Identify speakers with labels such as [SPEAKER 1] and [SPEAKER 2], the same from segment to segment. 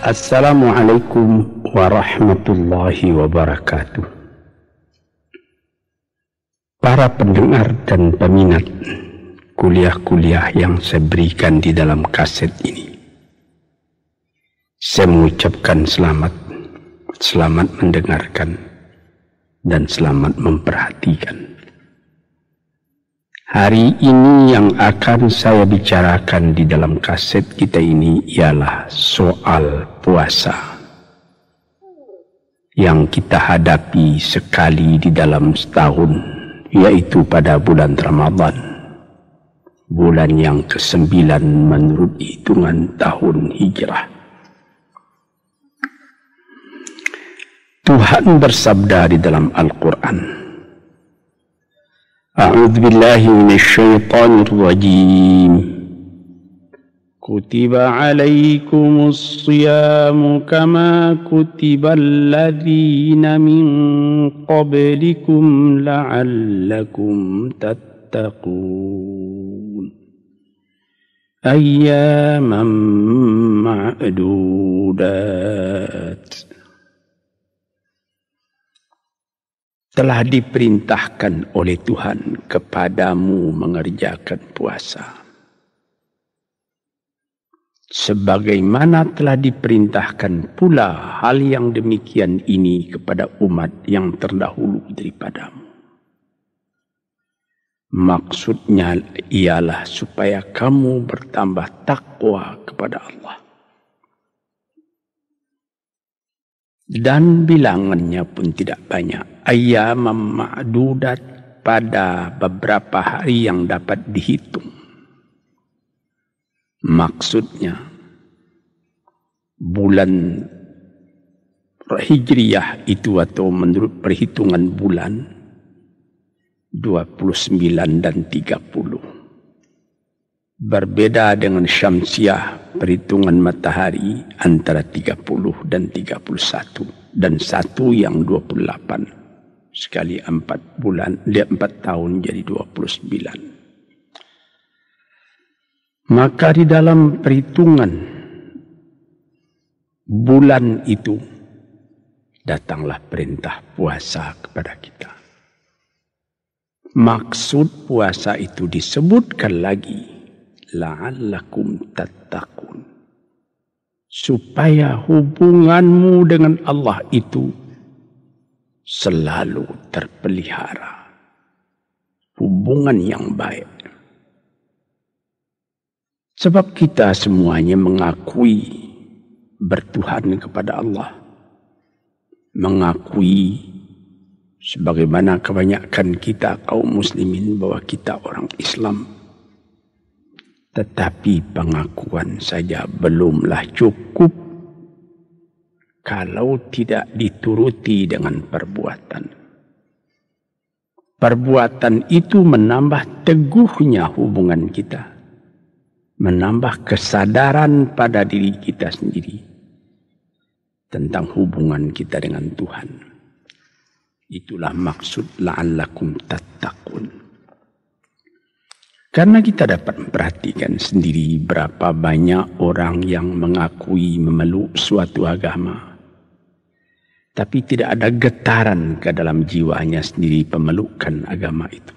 [SPEAKER 1] Assalamualaikum warahmatullahi wabarakatuh. Para pendengar dan peminat kuliah-kuliah yang saya berikan di dalam kaset ini. Saya mengucapkan selamat, selamat mendengarkan, dan selamat memperhatikan. Hari ini yang akan saya bicarakan di dalam kaset kita ini ialah soal puasa yang kita hadapi sekali di dalam setahun yaitu pada bulan Ramadan bulan yang kesembilan menurut hitungan tahun hijrah Tuhan bersabda di dalam Al-Quran
[SPEAKER 2] أعوذ بالله من الشيطان الرجيم كتب عليكم الصيام كما كتب الذين من قبلكم لعلكم تتقون أياما معدودات
[SPEAKER 1] telah diperintahkan oleh Tuhan kepadamu mengerjakan puasa. Sebagaimana telah diperintahkan pula hal yang demikian ini kepada umat yang terdahulu daripadamu. Maksudnya ialah supaya kamu bertambah takwa kepada Allah. dan bilangannya pun tidak banyak. Ayam ma'dudat pada beberapa hari yang dapat dihitung. Maksudnya bulan Hijriyah itu atau menurut perhitungan bulan 29 dan 30. berbeda dengan syamsiah perhitungan matahari antara 30 dan 31 dan satu yang 28 sekali 4 bulan dia 4 tahun jadi 29 maka di dalam perhitungan bulan itu datanglah perintah puasa kepada kita maksud puasa itu disebutkan lagi la'allakum tattaqun. Supaya hubunganmu dengan Allah itu selalu terpelihara. Hubungan yang baik. Sebab kita semuanya mengakui bertuhan kepada Allah. Mengakui sebagaimana kebanyakan kita kaum muslimin bahwa kita orang Islam tetapi pengakuan saja belumlah cukup kalau tidak dituruti dengan perbuatan. Perbuatan itu menambah teguhnya hubungan kita. Menambah kesadaran pada diri kita sendiri. Tentang hubungan kita dengan Tuhan. Itulah maksud la'allakum tattaqun. Karena kita dapat memperhatikan sendiri berapa banyak orang yang mengakui memeluk suatu agama. Tapi tidak ada getaran ke dalam jiwanya sendiri pemelukan agama itu.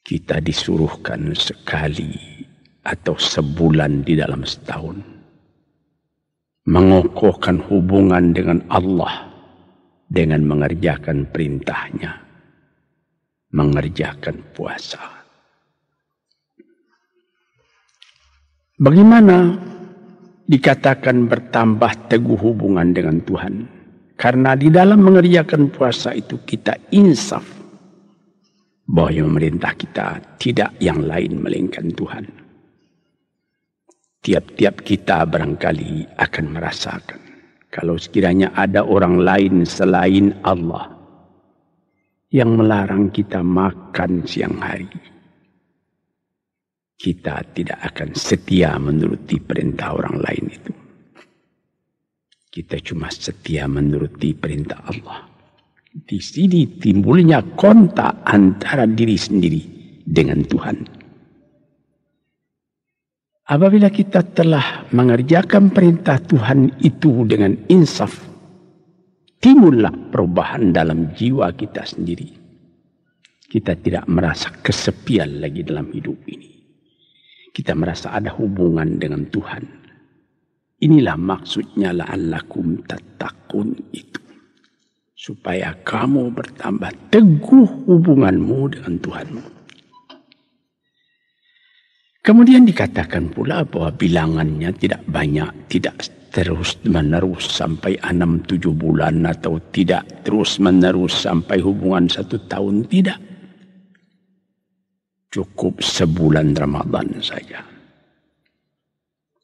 [SPEAKER 1] Kita disuruhkan sekali atau sebulan di dalam setahun. Mengokohkan hubungan dengan Allah dengan mengerjakan perintahnya. nya mengerjakan puasa.
[SPEAKER 2] Bagaimana
[SPEAKER 1] dikatakan bertambah teguh hubungan dengan Tuhan? Karena di dalam mengerjakan puasa itu kita insaf bahwa yang memerintah kita tidak yang lain melainkan Tuhan. Tiap-tiap kita barangkali akan merasakan kalau sekiranya ada orang lain selain Allah yang melarang kita makan siang hari. Kita tidak akan setia menuruti perintah orang lain itu. Kita cuma setia menuruti perintah Allah. Di sini timbulnya kontak antara diri sendiri dengan Tuhan. Apabila kita telah mengerjakan perintah Tuhan itu dengan insaf, timbullah perubahan dalam jiwa kita sendiri. Kita tidak merasa kesepian lagi dalam hidup ini. Kita merasa ada hubungan dengan Tuhan. Inilah maksudnya la'allakum tatakun itu. Supaya kamu bertambah teguh hubunganmu dengan Tuhanmu. Kemudian dikatakan pula bahwa bilangannya tidak banyak, tidak terus menerus sampai enam tujuh bulan atau tidak terus menerus sampai hubungan satu tahun tidak cukup sebulan Ramadan saja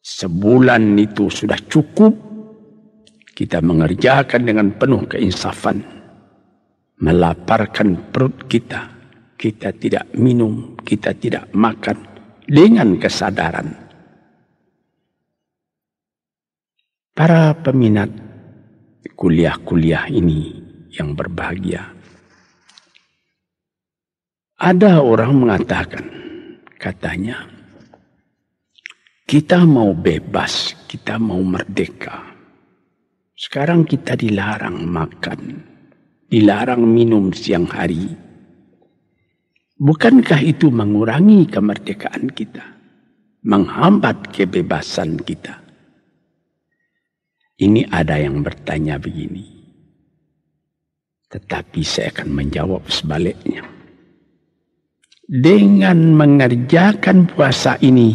[SPEAKER 1] sebulan itu sudah cukup kita mengerjakan dengan penuh keinsafan melaparkan perut kita kita tidak minum kita tidak makan dengan kesadaran para peminat kuliah-kuliah ini yang berbahagia. Ada orang mengatakan, katanya, kita mau bebas, kita mau merdeka. Sekarang kita dilarang makan, dilarang minum siang hari. Bukankah itu mengurangi kemerdekaan kita? Menghambat kebebasan kita? Ini ada yang bertanya begini. Tetapi saya akan menjawab sebaliknya. Dengan mengerjakan puasa ini,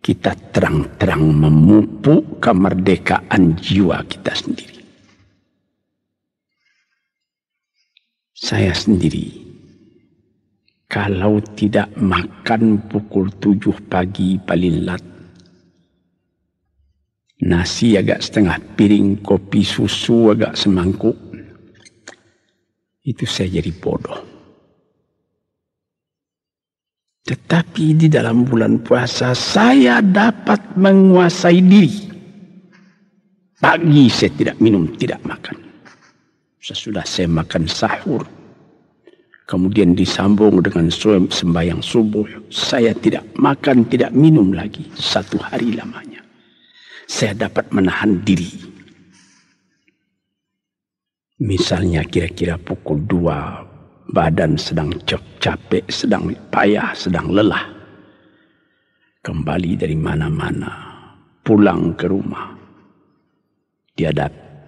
[SPEAKER 1] kita terang-terang memupuk kemerdekaan jiwa kita sendiri. Saya sendiri, kalau tidak makan pukul tujuh pagi paling lat, Nasi agak setengah piring, kopi susu agak semangkuk. Itu saya jadi bodoh. Tetapi di dalam bulan puasa saya dapat menguasai diri. Pagi saya tidak minum, tidak makan. Sesudah saya makan sahur, Kemudian disambung dengan sembahyang subuh. Saya tidak makan, tidak minum lagi. Satu hari lamanya saya dapat menahan diri. Misalnya kira-kira pukul dua, badan sedang capek, sedang payah, sedang lelah. Kembali dari mana-mana, pulang ke rumah. Dia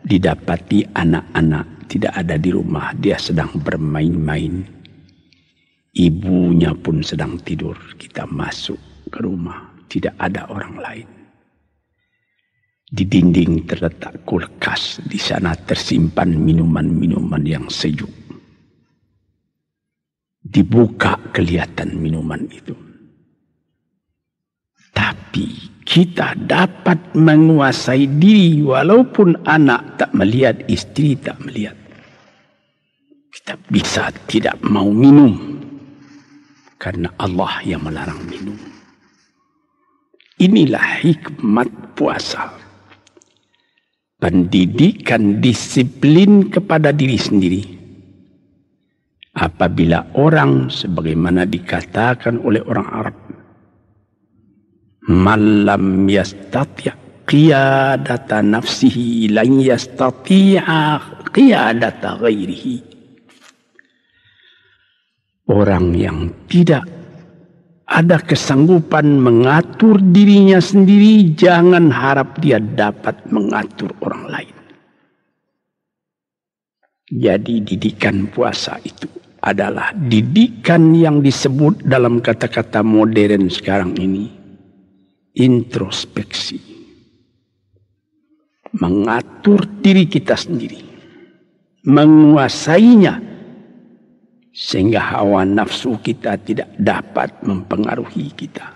[SPEAKER 1] didapati anak-anak tidak ada di rumah, dia sedang bermain-main. Ibunya pun sedang tidur, kita masuk ke rumah, tidak ada orang lain. Di dinding terletak kulkas, di sana tersimpan minuman-minuman yang sejuk. Dibuka kelihatan minuman itu. Tapi kita dapat menguasai diri walaupun anak tak melihat, istri tak melihat. Kita bisa tidak mau minum karena Allah yang melarang minum. Inilah hikmat puasa. pendidikan disiplin kepada diri sendiri. Apabila orang sebagaimana dikatakan oleh orang Arab malam yastatiya qiyadata nafsihi lan yastati'a qiyadata ghairihi orang yang tidak ada kesanggupan mengatur dirinya sendiri, jangan harap dia dapat mengatur orang lain. Jadi didikan puasa itu adalah didikan yang disebut dalam kata-kata modern sekarang ini introspeksi. Mengatur diri kita sendiri, menguasainya sehingga hawa nafsu kita tidak dapat mempengaruhi kita.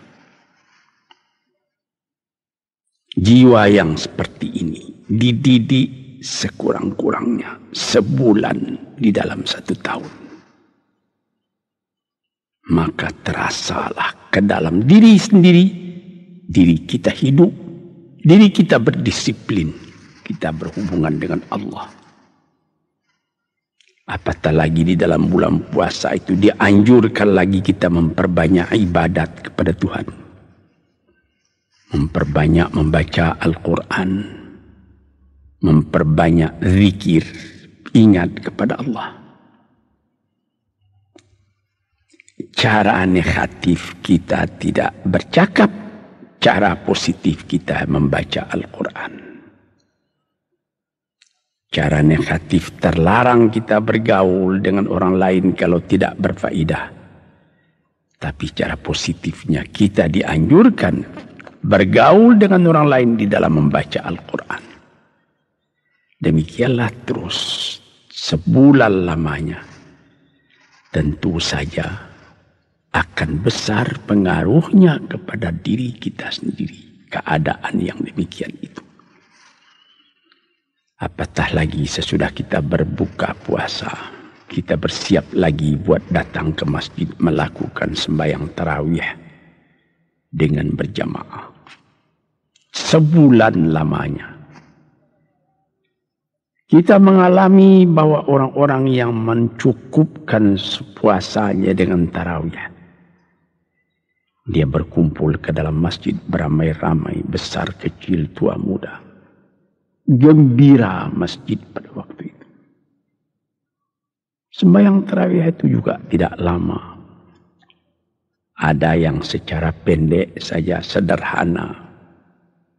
[SPEAKER 1] Jiwa yang seperti ini dididik sekurang-kurangnya sebulan di dalam satu tahun. Maka terasalah ke dalam diri sendiri, diri kita hidup, diri kita berdisiplin, kita berhubungan dengan Allah. Apatah lagi di dalam bulan puasa itu dianjurkan lagi kita memperbanyak ibadat kepada Tuhan. Memperbanyak membaca Al-Quran. Memperbanyak zikir. Ingat kepada Allah. Cara negatif kita tidak bercakap. Cara positif kita membaca Al-Quran. Cara negatif terlarang kita bergaul dengan orang lain kalau tidak berfaedah. Tapi cara positifnya kita dianjurkan bergaul dengan orang lain di dalam membaca Al-Quran. Demikianlah terus sebulan lamanya. Tentu saja akan besar pengaruhnya kepada diri kita sendiri keadaan yang demikian itu. Apatah lagi sesudah kita berbuka puasa, kita bersiap lagi buat datang ke masjid melakukan sembahyang tarawih dengan berjamaah. Sebulan lamanya. Kita mengalami bahwa orang-orang yang mencukupkan puasanya dengan tarawih. Dia berkumpul ke dalam masjid beramai-ramai, besar, kecil, tua, muda gembira masjid pada waktu itu. Sembahyang terawih itu juga tidak lama. Ada yang secara pendek saja sederhana.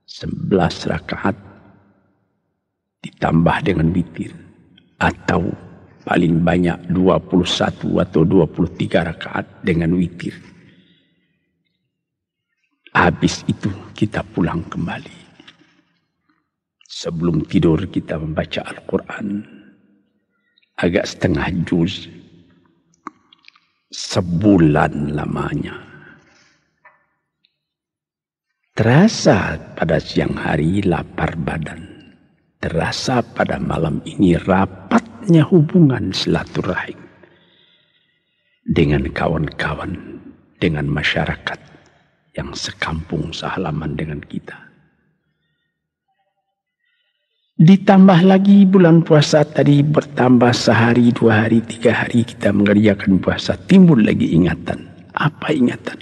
[SPEAKER 1] Sebelas rakaat ditambah dengan witir. Atau paling banyak 21 atau 23 rakaat dengan witir. Habis itu kita pulang kembali. Sebelum tidur kita membaca Al-Quran. Agak setengah juz. Sebulan lamanya. Terasa pada siang hari lapar badan. Terasa pada malam ini rapatnya hubungan silaturahim dengan kawan-kawan, dengan masyarakat yang sekampung sehalaman dengan kita. Ditambah lagi bulan puasa tadi bertambah sehari, dua hari, tiga hari kita mengerjakan puasa. Timbul lagi ingatan. Apa ingatan?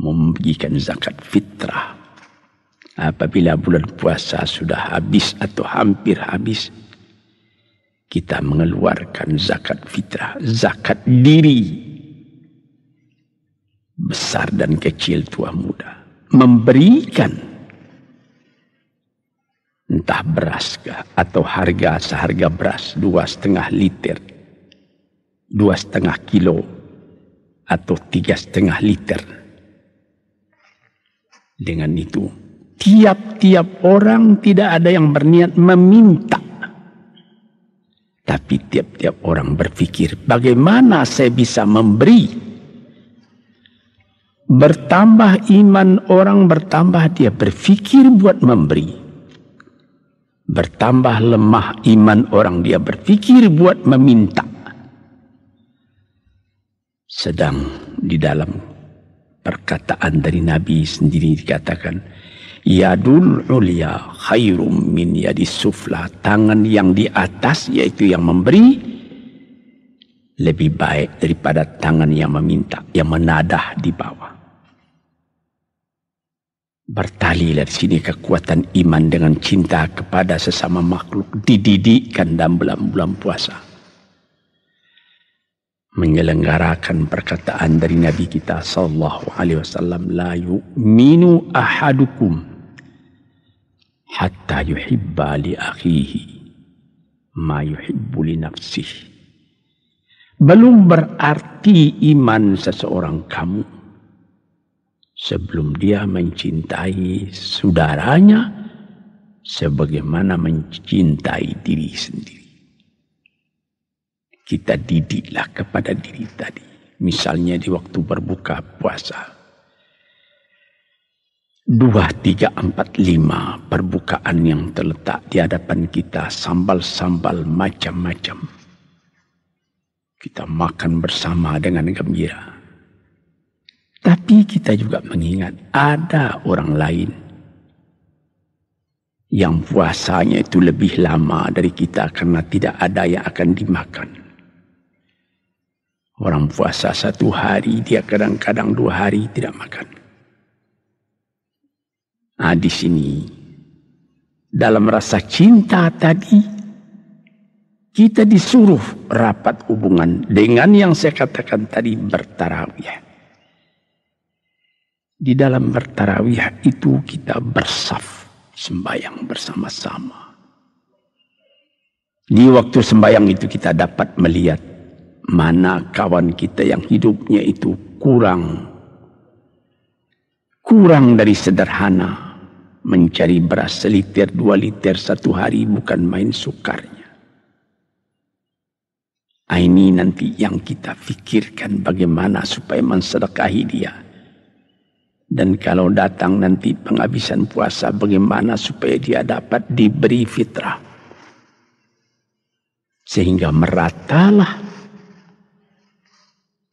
[SPEAKER 1] Membagikan zakat fitrah. Apabila bulan puasa sudah habis atau hampir habis, kita mengeluarkan zakat fitrah, zakat diri. Besar dan kecil tua muda. Memberikan entah beras kah, atau harga seharga beras dua setengah liter, dua setengah kilo, atau tiga setengah liter. Dengan itu, tiap-tiap orang tidak ada yang berniat meminta. Tapi tiap-tiap orang berpikir, bagaimana saya bisa memberi? Bertambah iman orang, bertambah dia berpikir buat memberi. Bertambah lemah iman orang dia berpikir buat meminta. Sedang di dalam perkataan dari Nabi sendiri dikatakan, Yadul ulia khairum min yadis sufla. Tangan yang di atas yaitu yang memberi lebih baik daripada tangan yang meminta, yang menadah di bawah. Bertalilah di sini kekuatan iman dengan cinta kepada sesama makhluk dididikkan dalam bulan-bulan puasa. Menyelenggarakan perkataan dari Nabi kita sallallahu alaihi wasallam la yu'minu ahadukum hatta yuhibba li akhihi ma yuhibbu li nafsihi. Belum berarti iman seseorang kamu sebelum dia mencintai saudaranya sebagaimana mencintai diri sendiri. Kita didiklah kepada diri tadi. Misalnya di waktu berbuka puasa. Dua, tiga, empat, lima perbukaan yang terletak di hadapan kita. Sambal-sambal macam-macam. Kita makan bersama dengan gembira tapi kita juga mengingat ada orang lain yang puasanya itu lebih lama dari kita karena tidak ada yang akan dimakan. Orang puasa satu hari, dia kadang-kadang dua hari tidak makan. Nah, di sini, dalam rasa cinta tadi, kita disuruh rapat hubungan dengan yang saya katakan tadi bertarawih. Di dalam bertarawih itu kita bersaf sembahyang bersama-sama. Di waktu sembahyang itu kita dapat melihat mana kawan kita yang hidupnya itu kurang kurang dari sederhana mencari beras seliter dua liter satu hari bukan main sukarnya. Ini nanti yang kita fikirkan bagaimana supaya mensedekahi dia. Dan kalau datang nanti penghabisan puasa bagaimana supaya dia dapat diberi fitrah. Sehingga meratalah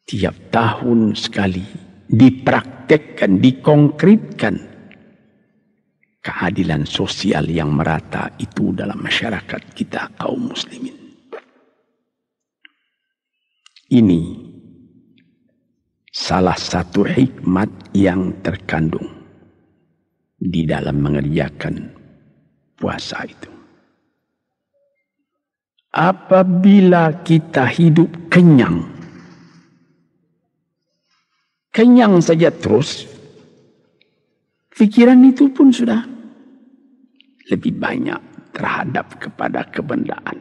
[SPEAKER 1] tiap tahun sekali dipraktekkan, dikonkretkan keadilan sosial yang merata itu dalam masyarakat kita kaum muslimin. Ini salah satu hikmat yang terkandung di dalam mengerjakan puasa itu. Apabila kita hidup kenyang, kenyang saja terus, pikiran itu pun sudah lebih banyak terhadap kepada kebendaan.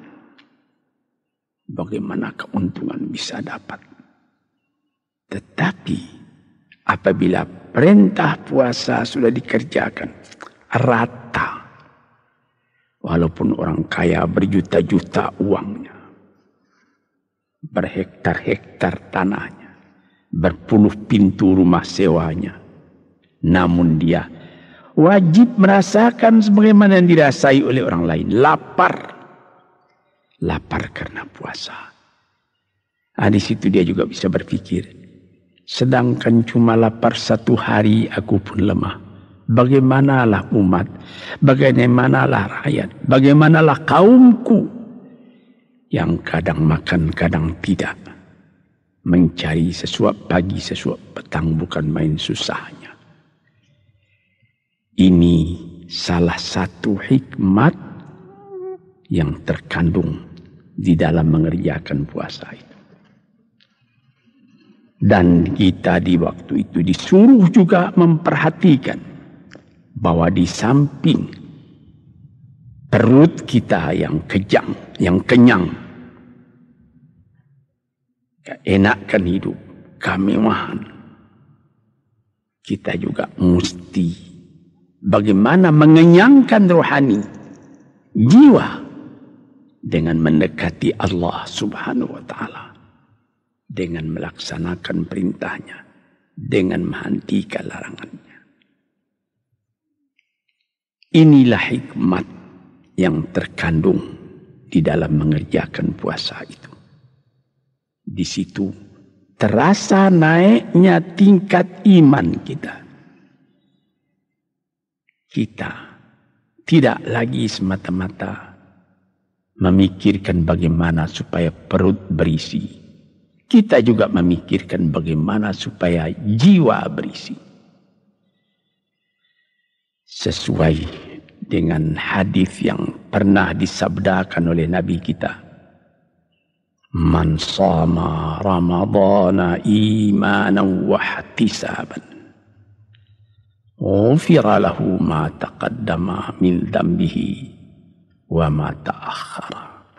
[SPEAKER 1] Bagaimana keuntungan bisa dapat tetapi apabila perintah puasa sudah dikerjakan rata. Walaupun orang kaya berjuta-juta uangnya. Berhektar-hektar tanahnya. Berpuluh pintu rumah sewanya. Namun dia wajib merasakan sebagaimana yang dirasai oleh orang lain. Lapar. Lapar karena puasa. Nah, di situ dia juga bisa berpikir. Sedangkan cuma lapar satu hari aku pun lemah. Bagaimanalah umat, bagaimanalah rakyat, bagaimanalah kaumku yang kadang makan kadang tidak. Mencari sesuap pagi sesuap petang bukan main susahnya. Ini salah satu hikmat yang terkandung di dalam mengerjakan puasa itu. Dan kita di waktu itu disuruh juga memperhatikan bahwa di samping perut kita yang kejang, yang kenyang, keenakan hidup, kemewahan, kita juga mesti bagaimana mengenyangkan rohani jiwa dengan mendekati Allah Subhanahu wa taala dengan melaksanakan perintahnya, dengan menghentikan larangannya. Inilah hikmat yang terkandung di dalam mengerjakan puasa itu. Di situ terasa naiknya tingkat iman kita. Kita tidak lagi semata-mata memikirkan bagaimana supaya perut berisi kita juga memikirkan bagaimana supaya jiwa berisi. Sesuai dengan hadis yang pernah disabdakan oleh Nabi kita. Man sama Ramadana imanan wa hatisaban. Ufira lahu ma taqaddama min dambihi wa ma ta'akhara.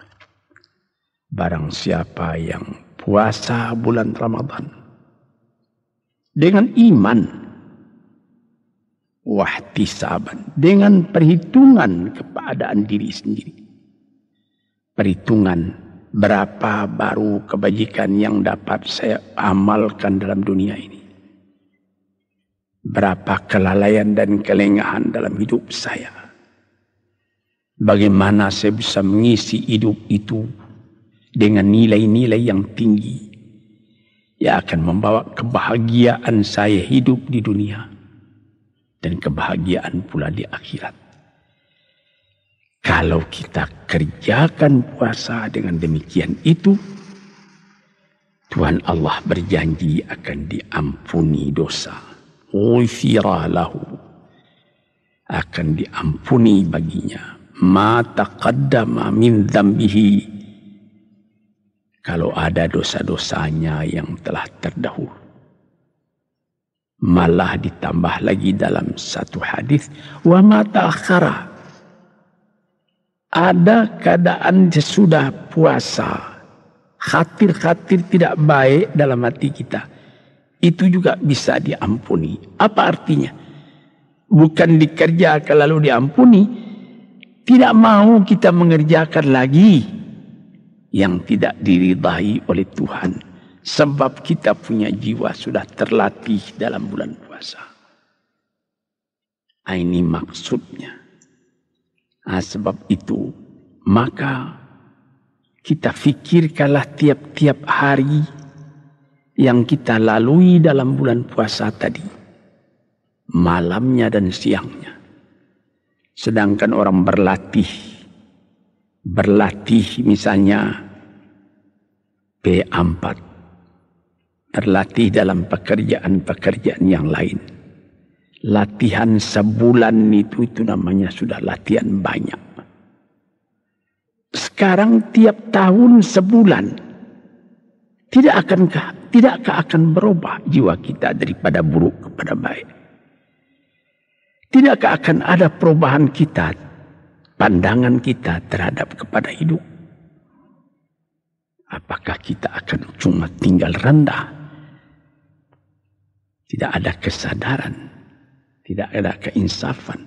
[SPEAKER 1] Barang siapa yang puasa bulan Ramadan dengan iman saban dengan perhitungan keadaan diri sendiri perhitungan berapa baru kebajikan yang dapat saya amalkan dalam dunia ini berapa kelalaian dan kelengahan dalam hidup saya bagaimana saya bisa mengisi hidup itu dengan nilai-nilai yang tinggi yang akan membawa kebahagiaan saya hidup di dunia dan kebahagiaan pula di akhirat. Kalau kita kerjakan puasa dengan demikian itu, Tuhan Allah berjanji akan diampuni dosa. Ghufira lahu. Akan diampuni baginya. Mata taqaddama min dhambihi kalau ada dosa-dosanya yang telah terdahulu. Malah ditambah lagi dalam satu hadis, wa mata Ada keadaan sesudah puasa, khatir-khatir tidak baik dalam hati kita. Itu juga bisa diampuni. Apa artinya? Bukan dikerjakan lalu diampuni, tidak mau kita mengerjakan lagi yang tidak diridahi oleh Tuhan. Sebab kita punya jiwa sudah terlatih dalam bulan puasa. Ah, ini maksudnya. Nah, sebab itu, maka kita fikirkanlah tiap-tiap hari yang kita lalui dalam bulan puasa tadi, malamnya dan siangnya. Sedangkan orang berlatih, berlatih misalnya P4 terlatih dalam pekerjaan-pekerjaan yang lain latihan sebulan itu itu namanya sudah latihan banyak sekarang tiap tahun sebulan tidak akankah tidakkah akan berubah jiwa kita daripada buruk kepada baik tidakkah akan ada perubahan kita pandangan kita terhadap kepada hidup Apakah kita akan cuma tinggal rendah? Tidak ada kesadaran, tidak ada keinsafan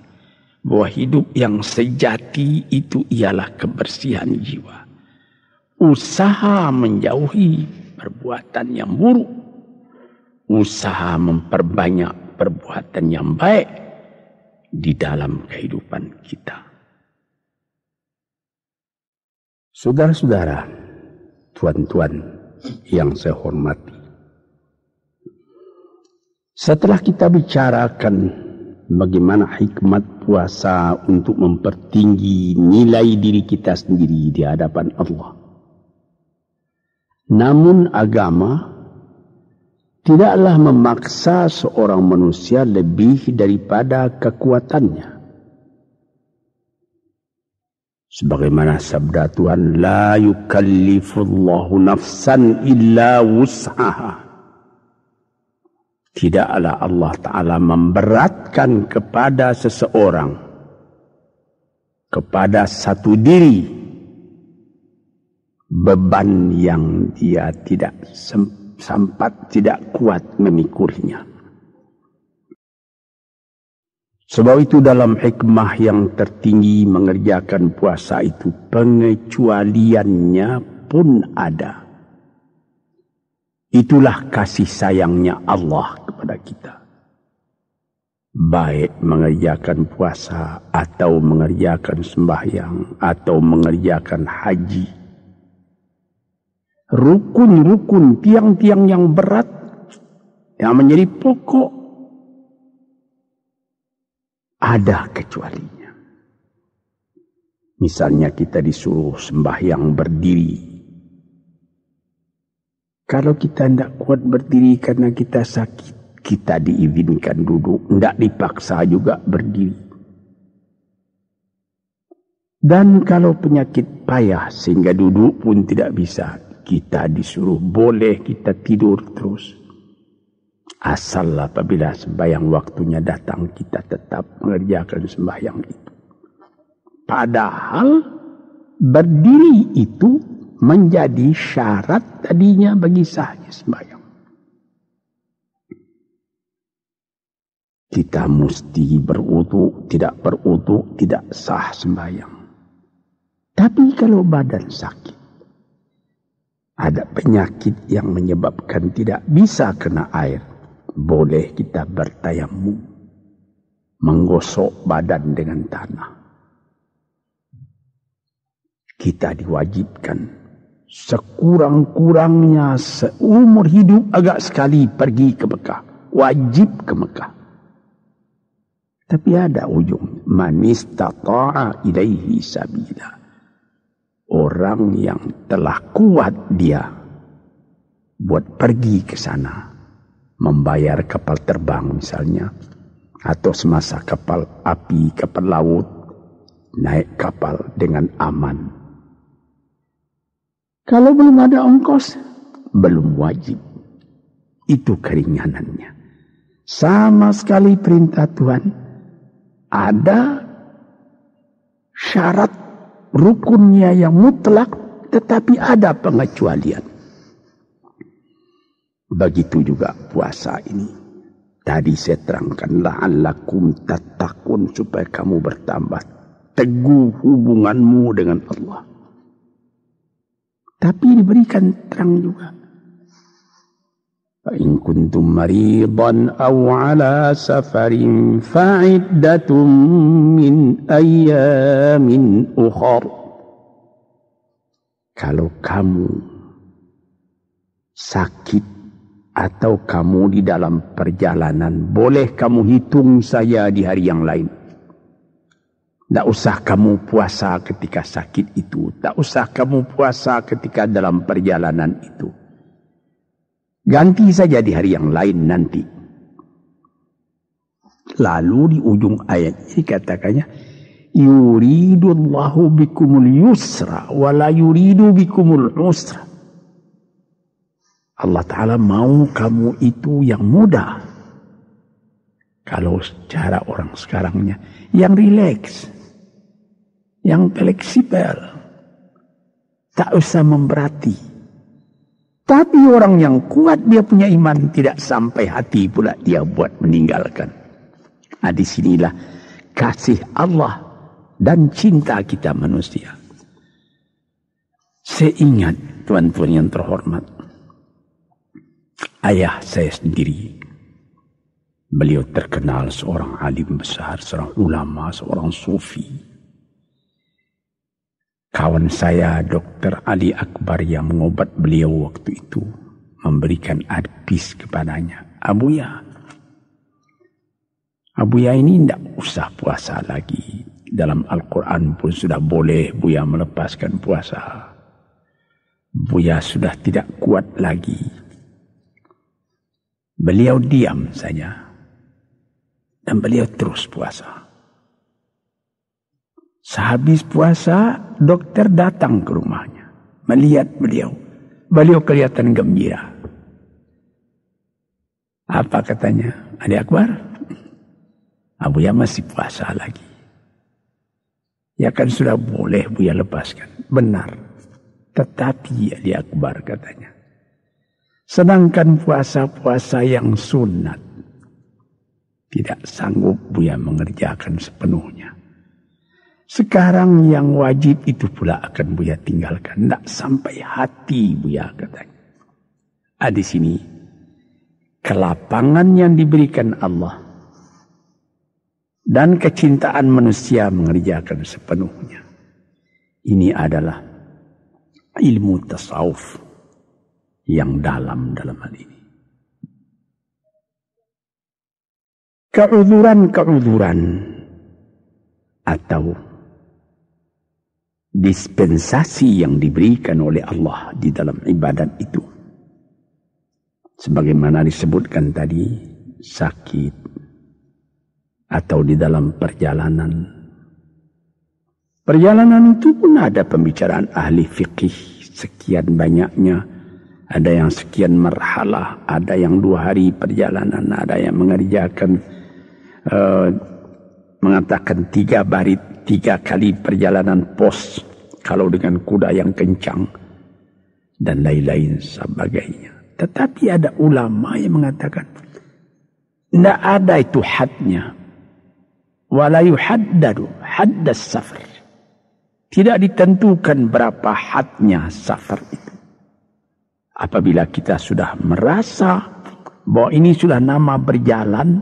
[SPEAKER 1] bahwa hidup yang sejati itu ialah kebersihan jiwa. Usaha menjauhi perbuatan yang buruk, usaha memperbanyak perbuatan yang baik di dalam kehidupan kita. Saudara-saudara, tuan-tuan yang saya hormati. Setelah kita bicarakan bagaimana hikmat puasa untuk mempertinggi nilai diri kita sendiri di hadapan Allah. Namun agama tidaklah memaksa seorang manusia lebih daripada kekuatannya sebagaimana sabda Tuhan la yukallifullahu nafsan illa wus'aha tidaklah Allah taala memberatkan kepada seseorang kepada satu diri beban yang dia tidak sempat tidak kuat memikulnya Sebab itu dalam hikmah yang tertinggi mengerjakan puasa itu pengecualiannya pun ada. Itulah kasih sayangnya Allah kepada kita. Baik mengerjakan puasa atau mengerjakan sembahyang atau mengerjakan haji. Rukun-rukun tiang-tiang yang berat yang menjadi pokok ada kecualinya. Misalnya kita disuruh sembahyang berdiri. Kalau kita tidak kuat berdiri karena kita sakit, kita diizinkan duduk, tidak dipaksa juga berdiri. Dan kalau penyakit payah sehingga duduk pun tidak bisa, kita disuruh boleh kita tidur terus. Asal apabila sembahyang waktunya datang kita tetap mengerjakan sembahyang itu. Padahal berdiri itu menjadi syarat tadinya bagi sahnya sembahyang. Kita mesti berutu, tidak berutu, tidak sah sembahyang. Tapi kalau badan sakit, ada penyakit yang menyebabkan tidak bisa kena air boleh kita bertayamum, menggosok badan dengan tanah. Kita diwajibkan sekurang-kurangnya seumur hidup agak sekali pergi ke Mekah. Wajib ke Mekah. Tapi ada ujung. manis istata'a ilaihi sabila. Orang yang telah kuat dia buat pergi ke sana membayar kapal terbang misalnya atau semasa kapal api, kapal laut, naik kapal dengan aman.
[SPEAKER 2] Kalau belum ada ongkos,
[SPEAKER 1] belum wajib. Itu keringanannya. Sama sekali perintah Tuhan. Ada syarat rukunnya yang mutlak, tetapi ada pengecualian. Begitu juga puasa ini. Tadi saya terangkan la'allakum tatakun supaya kamu bertambah teguh hubunganmu dengan Allah. Tapi diberikan terang juga. فإن كنتم مريضا أو على سفر فعدة
[SPEAKER 2] من أيام أخر
[SPEAKER 1] kalau kamu sakit atau kamu di dalam perjalanan. Boleh kamu hitung saya di hari yang lain. Tak usah kamu puasa ketika sakit itu. Tak usah kamu puasa ketika dalam perjalanan itu. Ganti saja di hari yang lain nanti. Lalu di ujung ayat ini katakannya, Yuridullahu bikumul yusra, wala yuridu bikumul usra. Allah Ta'ala mau kamu itu yang muda. Kalau cara orang sekarangnya, yang rileks, yang fleksibel, tak usah memberati. Tapi orang yang kuat dia punya iman tidak sampai hati pula dia buat meninggalkan. Nah disinilah kasih Allah dan cinta kita manusia. Seingat tuan-tuan yang terhormat ayah saya sendiri. Beliau terkenal seorang alim besar, seorang ulama, seorang sufi. Kawan saya Dr. Ali Akbar yang mengobat beliau waktu itu memberikan advis kepadanya. Abu Ya, Abu Ya ini tidak usah puasa lagi. Dalam Al-Quran pun sudah boleh Buya melepaskan puasa. Buya sudah tidak kuat lagi Beliau diam saja. Dan beliau terus puasa. Sehabis puasa, dokter datang ke rumahnya. Melihat beliau. Beliau kelihatan gembira. Apa katanya? Ada Akbar? Abu ya masih puasa lagi. Ya kan sudah boleh Buya lepaskan. Benar. Tetapi Ali Akbar katanya. Sedangkan puasa-puasa yang sunat tidak sanggup Buya mengerjakan sepenuhnya. Sekarang yang wajib itu pula akan Buya tinggalkan. Tidak sampai hati Buya katakan. Ah, di sini kelapangan yang diberikan Allah dan kecintaan manusia mengerjakan sepenuhnya. Ini adalah ilmu tasawuf yang dalam dalam hal ini. Keuduran-keuduran atau dispensasi yang diberikan oleh Allah di dalam ibadat itu. Sebagaimana disebutkan tadi, sakit atau di dalam perjalanan. Perjalanan itu pun ada pembicaraan ahli fikih sekian banyaknya ada yang sekian marhalah, ada yang dua hari perjalanan, ada yang mengerjakan uh, mengatakan tiga barit, tiga kali perjalanan pos kalau dengan kuda yang kencang dan lain-lain sebagainya. Tetapi ada ulama yang mengatakan tidak ada itu hadnya. walau yuhaddadu haddas safar. Tidak ditentukan berapa hadnya safar itu. Apabila kita sudah merasa bahwa ini sudah nama berjalan,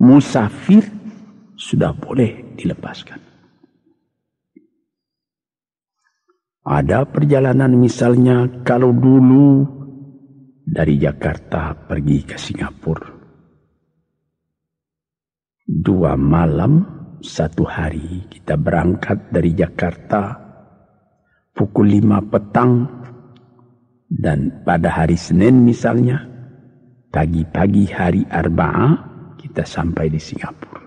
[SPEAKER 1] musafir sudah boleh dilepaskan. Ada perjalanan misalnya kalau dulu dari Jakarta pergi ke Singapura. Dua malam, satu hari kita berangkat dari Jakarta pukul lima petang dan pada hari Senin misalnya, pagi-pagi hari Arba'ah kita sampai di Singapura.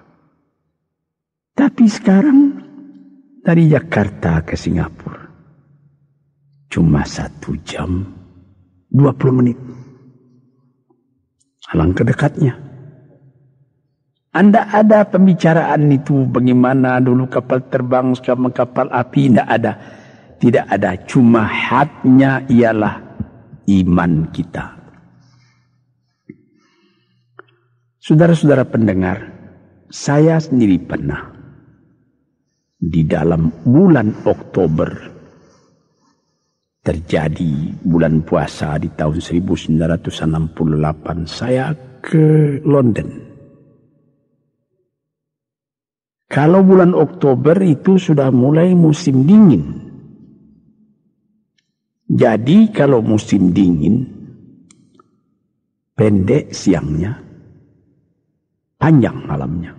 [SPEAKER 2] Tapi sekarang
[SPEAKER 1] dari Jakarta ke Singapura cuma satu jam 20 menit. Alang kedekatnya. Anda ada pembicaraan itu bagaimana dulu kapal terbang sekarang kapal api tidak ada. Tidak ada, cuma hatnya ialah iman kita. Saudara-saudara pendengar, saya sendiri pernah di dalam bulan Oktober terjadi bulan puasa di tahun 1968 saya ke London. Kalau bulan Oktober itu sudah mulai musim dingin. Jadi kalau musim dingin, pendek siangnya, panjang malamnya.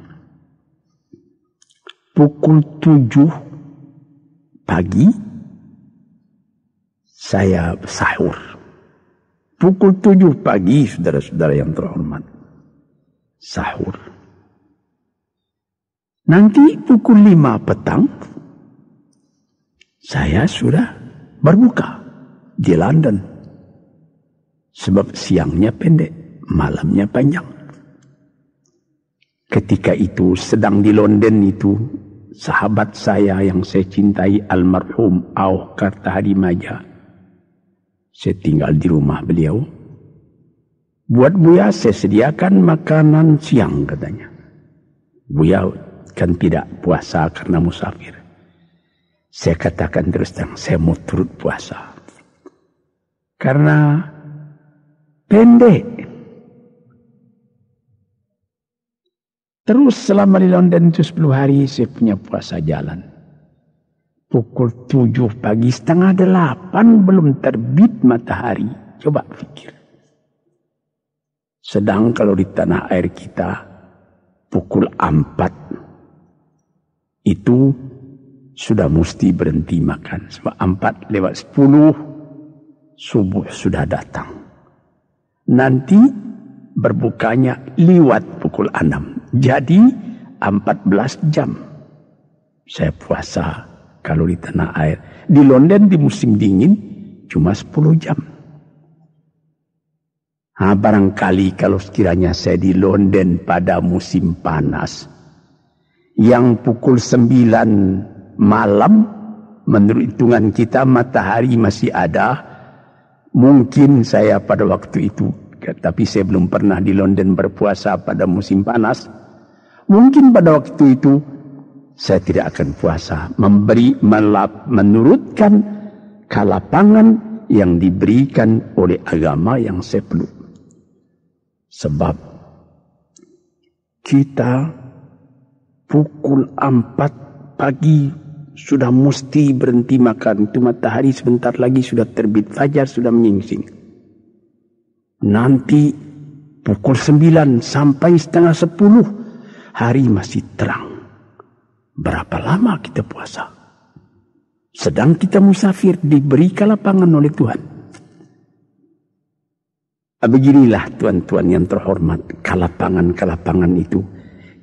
[SPEAKER 1] Pukul tujuh pagi, saya sahur. Pukul tujuh pagi, saudara-saudara yang terhormat,
[SPEAKER 2] sahur. Nanti pukul lima petang, saya sudah berbuka
[SPEAKER 1] di London. Sebab siangnya pendek, malamnya panjang. Ketika itu sedang di London itu, sahabat saya yang saya cintai almarhum Auh Kartahadi Maja. Saya tinggal di rumah beliau. Buat Buya saya sediakan makanan siang katanya. Buya kan tidak puasa karena musafir. Saya katakan terus terang, saya mau turut puasa. Karena pendek. Terus selama di London itu 10 hari saya punya puasa jalan. Pukul 7 pagi setengah 8 belum terbit matahari. Coba pikir. Sedang kalau di tanah air kita pukul 4 itu sudah mesti berhenti makan. Sebab 4 lewat 10 subuh sudah datang. Nanti berbukanya liwat pukul 6. Jadi 14 jam. Saya puasa kalau di tanah air. Di London di musim dingin cuma 10 jam. Nah, barangkali kalau sekiranya saya di London pada musim panas. Yang pukul 9 malam menurut hitungan kita matahari masih ada Mungkin saya pada waktu itu, ya, tapi saya belum pernah di London berpuasa pada musim panas. Mungkin pada waktu itu saya tidak akan puasa, memberi melap, menurutkan kalapangan yang diberikan oleh agama yang saya perlu. Sebab kita pukul 4 pagi sudah mesti berhenti makan. Itu matahari sebentar lagi sudah terbit. Fajar sudah menyingsing. Nanti pukul sembilan sampai setengah sepuluh hari masih terang. Berapa lama kita puasa? Sedang kita musafir diberi kalapangan oleh Tuhan. Ah, beginilah tuan-tuan yang terhormat, kalapangan-kalapangan itu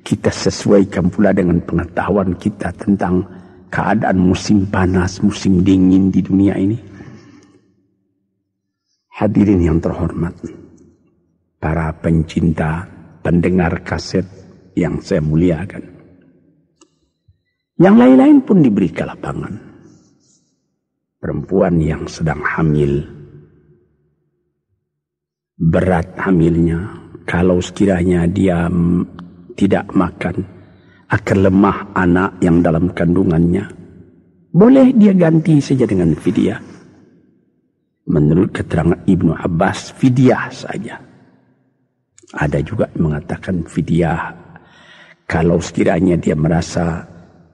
[SPEAKER 1] kita sesuaikan pula dengan pengetahuan kita tentang keadaan musim panas, musim dingin di dunia ini. Hadirin yang terhormat, para pencinta pendengar kaset yang saya muliakan. Yang lain-lain pun diberi kelapangan. Perempuan yang sedang hamil, berat hamilnya, kalau sekiranya dia tidak makan, akan lemah anak yang dalam kandungannya. Boleh dia ganti saja dengan fidyah. Menurut keterangan Ibnu Abbas, fidyah saja. Ada juga mengatakan fidyah. Kalau sekiranya dia merasa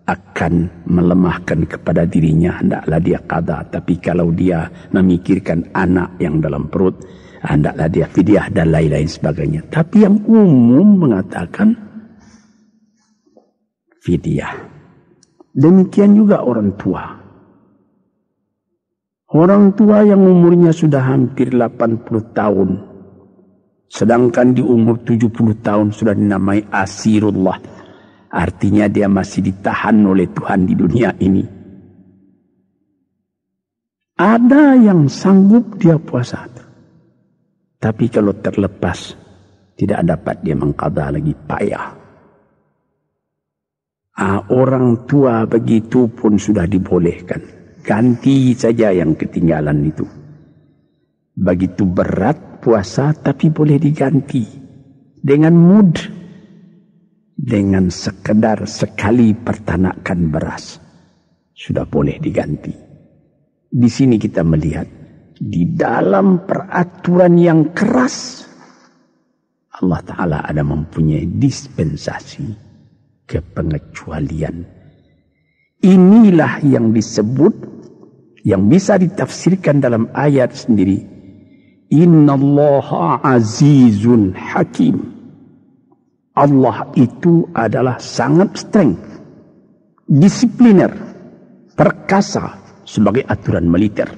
[SPEAKER 1] akan melemahkan kepada dirinya, hendaklah dia kada. Tapi kalau dia memikirkan anak yang dalam perut, hendaklah dia fidyah dan lain-lain sebagainya. Tapi yang umum mengatakan, fidyah. Demikian juga orang tua. Orang tua yang umurnya sudah hampir 80 tahun. Sedangkan di umur 70 tahun sudah dinamai asirullah. Artinya dia masih ditahan oleh Tuhan di dunia ini.
[SPEAKER 2] Ada yang sanggup dia puasa.
[SPEAKER 1] Tapi kalau terlepas, tidak dapat dia mengkada lagi payah. Ah, orang tua begitu pun sudah dibolehkan. Ganti saja yang ketinggalan itu. Begitu berat puasa tapi boleh diganti. Dengan mud Dengan sekedar sekali pertanakan beras. Sudah boleh diganti. Di sini kita melihat. Di dalam peraturan yang keras. Allah Ta'ala ada mempunyai dispensasi kepengecualian. Inilah yang disebut, yang bisa ditafsirkan dalam ayat sendiri. Inna Allah azizun hakim. Allah itu adalah sangat strength, disipliner, perkasa sebagai aturan militer.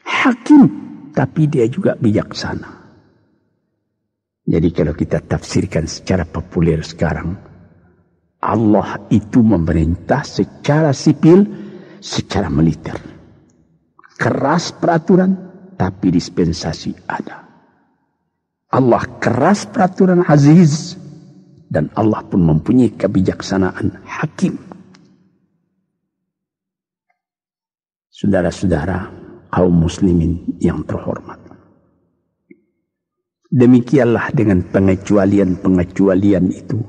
[SPEAKER 2] Hakim,
[SPEAKER 1] tapi dia juga bijaksana. Jadi kalau kita tafsirkan secara populer sekarang, Allah itu memerintah secara sipil, secara militer. Keras peraturan, tapi dispensasi ada. Allah keras peraturan aziz, dan Allah pun mempunyai kebijaksanaan hakim. Saudara-saudara, kaum muslimin yang terhormat. Demikianlah dengan pengecualian-pengecualian itu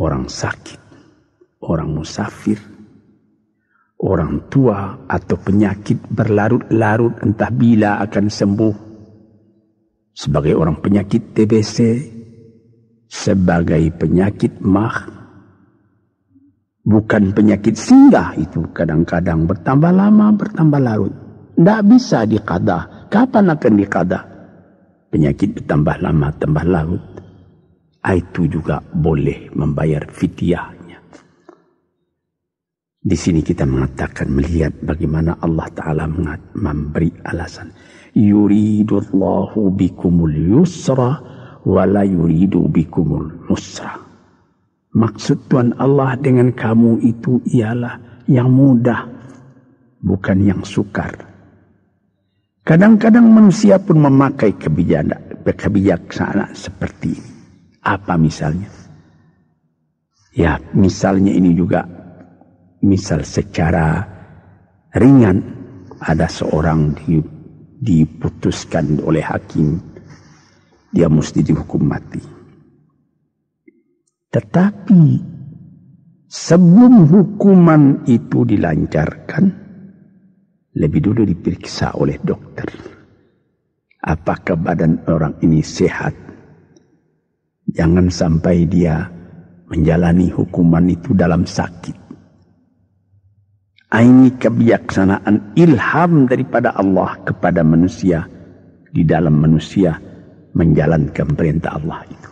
[SPEAKER 1] orang sakit, orang musafir, orang tua atau penyakit berlarut-larut entah bila akan sembuh. Sebagai orang penyakit TBC, sebagai penyakit mah, bukan penyakit singgah itu kadang-kadang bertambah lama, bertambah larut. Tidak bisa dikadah. Kapan akan dikadah? Penyakit bertambah lama, tambah larut Ah, itu juga boleh membayar fitiahnya. Di sini kita mengatakan melihat bagaimana Allah Ta'ala memberi alasan. Yuridullahu bikumul yusra wala yuridu bikumul nusra. Maksud Tuhan Allah dengan kamu itu ialah yang mudah, bukan yang sukar. Kadang-kadang manusia pun memakai kebijaksanaan seperti ini. Apa misalnya? Ya, misalnya ini juga misal secara ringan ada seorang di, diputuskan oleh hakim dia mesti dihukum mati. Tetapi sebelum hukuman itu dilancarkan lebih dulu diperiksa oleh dokter apakah badan orang ini sehat Jangan sampai dia menjalani hukuman itu dalam sakit. Ini kebijaksanaan ilham daripada Allah kepada manusia di dalam manusia menjalankan perintah Allah itu.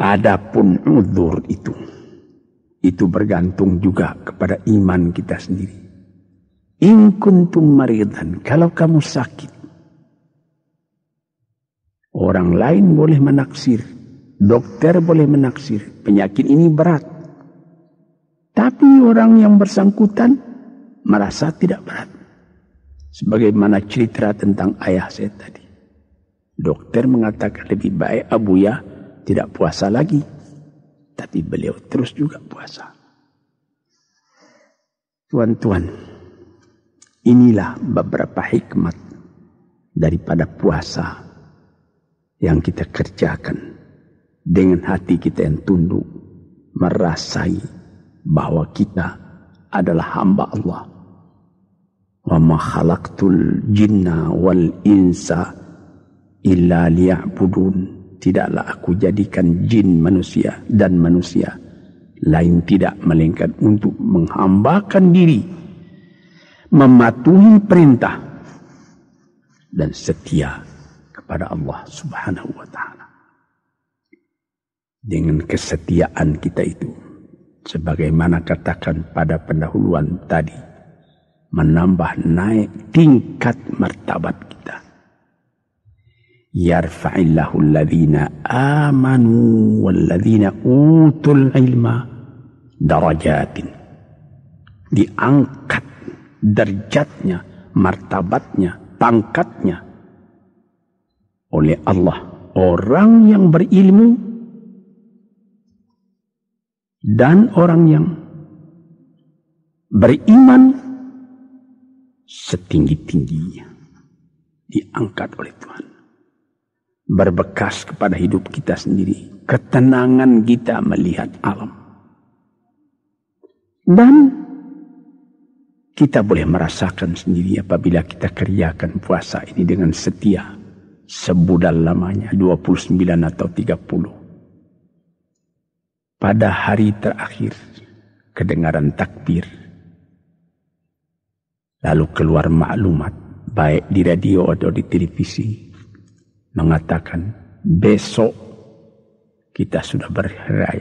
[SPEAKER 1] Adapun udhur itu, itu bergantung juga kepada iman kita sendiri. In kuntum maridan, kalau kamu sakit, Orang lain boleh menaksir, dokter boleh menaksir, penyakit ini berat. Tapi orang yang bersangkutan merasa tidak berat. Sebagaimana cerita tentang ayah saya tadi. Dokter mengatakan lebih baik Abu ya tidak puasa lagi. Tapi beliau terus juga puasa. Tuan-tuan, inilah beberapa hikmat daripada puasa yang kita kerjakan dengan hati kita yang tunduk merasai bahwa kita adalah hamba Allah. Wa ma khalaqtul jinna wal insa illa liya'budun. Tidaklah aku jadikan jin manusia dan manusia lain tidak melainkan untuk menghambakan diri, mematuhi perintah dan setia kepada Allah Subhanahu wa taala. Dengan kesetiaan kita itu sebagaimana katakan pada pendahuluan tadi menambah naik tingkat martabat kita. Yarfa'illahu alladhina amanu walladhina utul ilma darajatin. Diangkat derjatnya, martabatnya, pangkatnya oleh Allah. Orang yang berilmu dan orang yang beriman setinggi-tingginya diangkat oleh Tuhan. Berbekas kepada hidup kita sendiri. Ketenangan kita melihat alam. Dan kita boleh merasakan sendiri apabila kita kerjakan puasa ini dengan setia sebudal lamanya 29 atau 30. Pada hari terakhir kedengaran takbir. Lalu keluar maklumat baik di radio atau di televisi mengatakan besok kita sudah berhari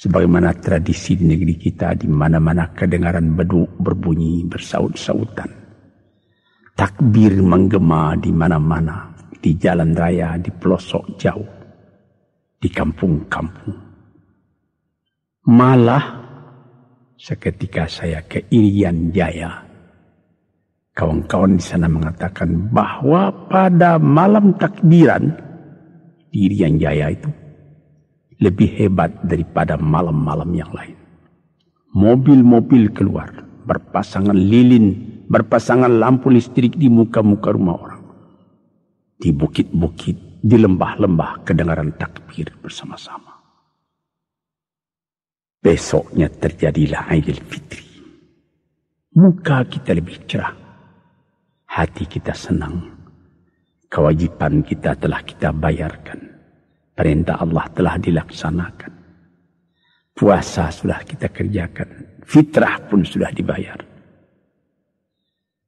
[SPEAKER 1] sebagaimana tradisi di negeri kita di mana-mana kedengaran beduk berbunyi bersaut-sautan. Takbir menggema di mana-mana, di jalan raya, di pelosok jauh, di kampung-kampung. Malah seketika saya ke Irian Jaya, kawan-kawan di sana mengatakan bahwa pada malam takbiran di Irian Jaya itu lebih hebat daripada malam-malam yang lain. Mobil-mobil keluar berpasangan lilin berpasangan lampu listrik di muka-muka rumah orang. Di bukit-bukit, di lembah-lembah kedengaran takbir bersama-sama. Besoknya terjadilah Aidil Fitri. Muka kita lebih cerah. Hati kita senang. Kewajipan kita telah kita bayarkan. Perintah Allah telah dilaksanakan. Puasa sudah kita kerjakan. Fitrah pun sudah dibayar.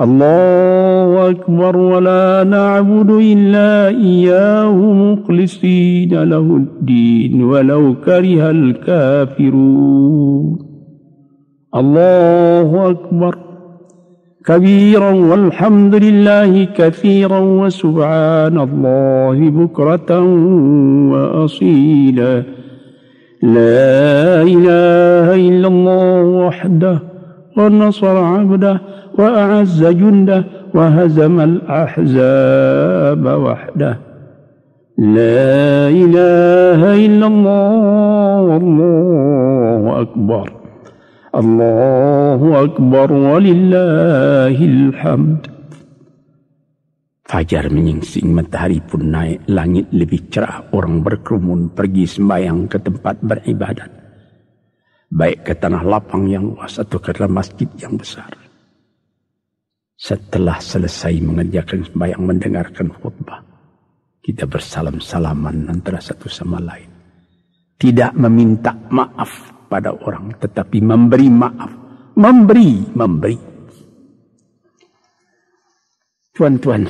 [SPEAKER 2] الله أكبر ولا نعبد إلا إياه مخلصين له الدين ولو كره الكافرون الله أكبر كبيرا والحمد لله كثيرا وسبحان الله بكرة وأصيلا لا إله إلا الله وحده ونصر عبده وأعز جنده وهزم الأحزاب وحده لا إله إلا الله والله أكبر الله أكبر ولله الحمد
[SPEAKER 1] Fajar menyingsing matahari pun naik, langit lebih cerah, orang berkerumun pergi sembahyang ke tempat beribadat. Baik ke tanah lapang yang luas atau ke dalam masjid yang besar. Setelah selesai mengerjakan sembahyang mendengarkan khutbah, kita bersalam-salaman antara satu sama lain. Tidak meminta maaf pada orang, tetapi memberi maaf. Memberi, memberi. Tuan-tuan,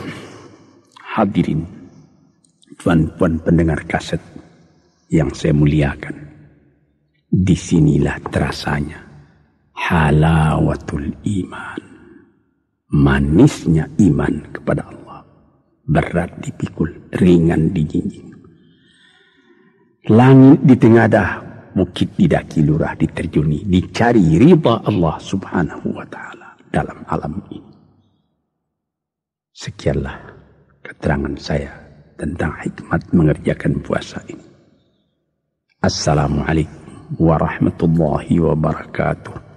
[SPEAKER 1] hadirin, tuan-tuan pendengar kaset yang saya muliakan. Disinilah terasanya halawatul iman manisnya iman kepada Allah. Berat dipikul, ringan di jinjing. Langit ditengadah, bukit didaki lurah diterjuni, dicari riba Allah subhanahu wa ta'ala dalam alam ini. Sekianlah keterangan saya tentang hikmat mengerjakan puasa ini. Assalamualaikum warahmatullahi wabarakatuh.